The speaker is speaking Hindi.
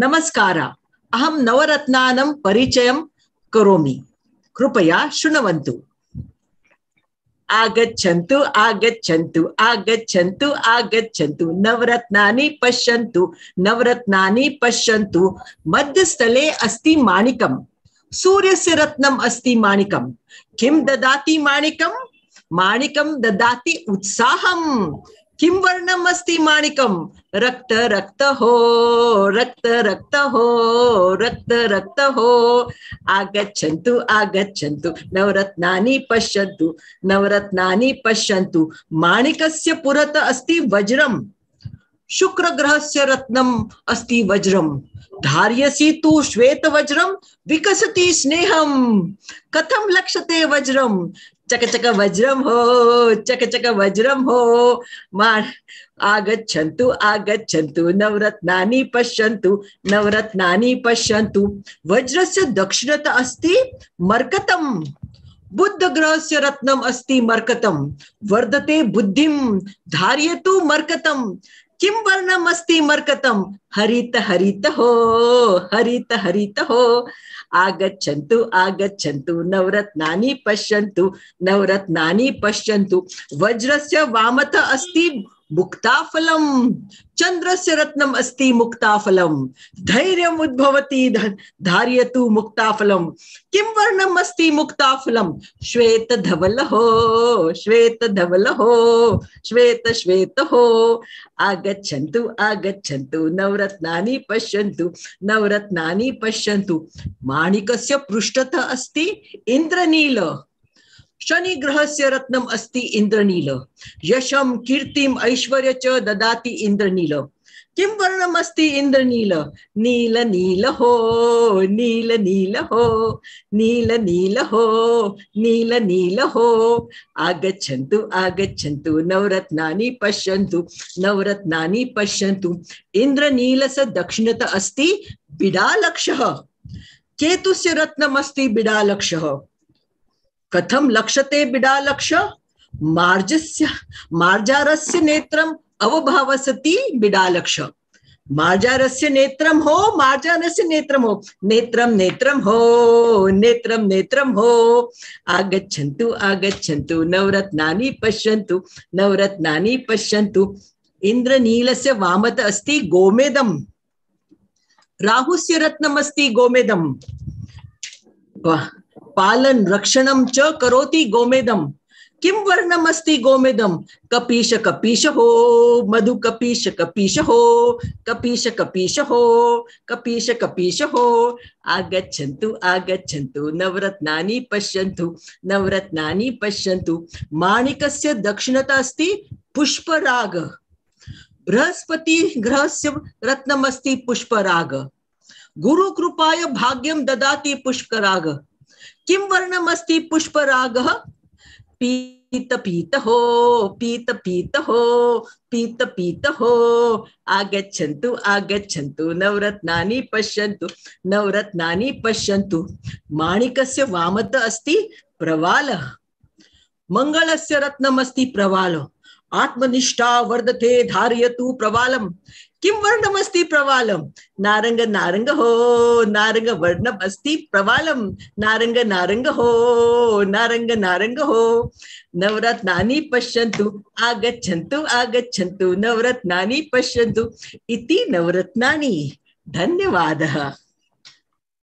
नमस्कार अहम नवरत्नानं परिचयं करोमि कृपया शृण्वन्तु आगच्छन्तु आगच्छन्तु आगच्छन्तु आगच्छन्तु नवरत्नानि पश्यन्तु नवरत्नानि पश्यन्तु मध्यस्थले अस्ति सूर्य सूर्यस्य रत्नम् अस्ति माणिकं किं ददाति माणिकं माणिकं ददाति उत्साहम् किं वर्णम् अस्ति माणिकम् रक्त रक्त हो रक्त रक्त हो रक्त रक्त हो आगच्छन्तु आगच्छन्तु नवरत्नानि पश्यन्तु नवरत्नानि पश्यन्तु माणिकस्य पुरत अस्ति वज्रम् शुक्रग्रहस्य रत्नम् अस्ति वज्रम् धार्यसि तु श्वेतवज्रं विकसति स्नेहं कथं लक्षते वज्रं चक चक वज्रम हो चक चक वज्रम हो मार आगछंतु आगछंतु नवरत्नानी पश्यंतु नवरत्नानी पश्यंतु वज्रस्य दक्षिणता अस्ति बुद्ध ग्रहस्य रत्नम अस्ति मरकतम वर्धते बुद्धिम धारयतु मरकतम किम वर्णम अस्ति मर्कतम हरित हरित हो हरित हरित हो आगच्छन्तु आगच्छन्तु नवरत्नानि पश्यन्तु नवरत्नानि पश्यन्तु वज्रस्य वामत अस्ति मुक्ताफलम चंद्र से रत्नम अस्ति मुक्ताफलम धैर्य उद्भवती तु मुक्ताफलम किम वर्णम अस्ति मुक्ताफलम श्वेत धवल हो श्वेत धवल हो श्वेत श्वेत हो आगच्छन्तु आगच्छन्तु नवरत्नानि पश्यन्तु नवरत्नानि पश्यन्तु माणिकस्य पृष्ठतः अस्ति इंद्रनील शनि ग्रहस्य रत्नम अस्ति इंद्रनील यशम कीर्तिम ऐश्वर्य च ददाति इंद्रनील किं वर्णम अस्ति इंद्रनील नील नील हो नील नील हो नील नील हो नील नील हो आगच्छन्तु आगच्छन्तु नवरत्नानि पश्यन्तु नवरत्नानि पश्यन्तु इंद्रनीलस्य दक्षिणत अस्ति बिडालक्षः केतुस्य रत्नमस्ति बिडालक्षः कथम लक्षते बिडा लक्ष्य मार्जस्य मार्जारस्य नेत्रम अवभावसती बिडा लक्ष्य मार्जारस्य नेत्रम हो मार्जारस्य नेत्रम हो नेत्रम नेत्रम हो नेत्रम नेत्रम हो आगच्छन्तु आगच्छन्तु नवरत्नानि पश्यन्तु नवरत्नानि पश्यन्तु इन्द्रनीलस्य वामत अस्ति गोमेदम् राहुस्य रत्नमस्ति गोमेदम् वाह पालन रक्षणम च करोति गोमेदम किम वर्णमस्ति गोमेदम कपीश कपीश हो मधु कपीश कपीश हो कपीश कपीश हो कपीश कपीश हो आगच्छन्तु आगच्छन्तु नवरत्नानि पश्यन्तु नवरत्नानि पश्यन्तु माणिकस्य दक्षिणता अस्ति पुष्पराग बृहस्पति ग्रहस्य रत्नमस्ति पुष्पराग गुरुकृपाय भाग्यम ददाति पुष्पराग किं वर्णमस्ति पुष्परागः पीत पीत हो पीत पीत हो पीत पीत हो आगच्छन्तु आगच्छन्तु नवरत्नानि पश्यन्तु नवरत्नानि पश्यन्तु माणिकस्य वामत अस्ति प्रवालः मङ्गलस्य रत्नमस्ति प्रवालः आत्मनिष्ठा वर्धते धारयतु प्रवालम किं वर्णमस्ति प्रवालम नारंग नारंग हो नारंग वर्णमस्ति प्रवालम नारंग नारंग हो नारंग नारंग हो नवरत्नानि पश्यन्तु आगच्छन्तु आगच्छन्तु नवरत्नानि पश्यन्तु इति नवरत्नानि धन्यवादः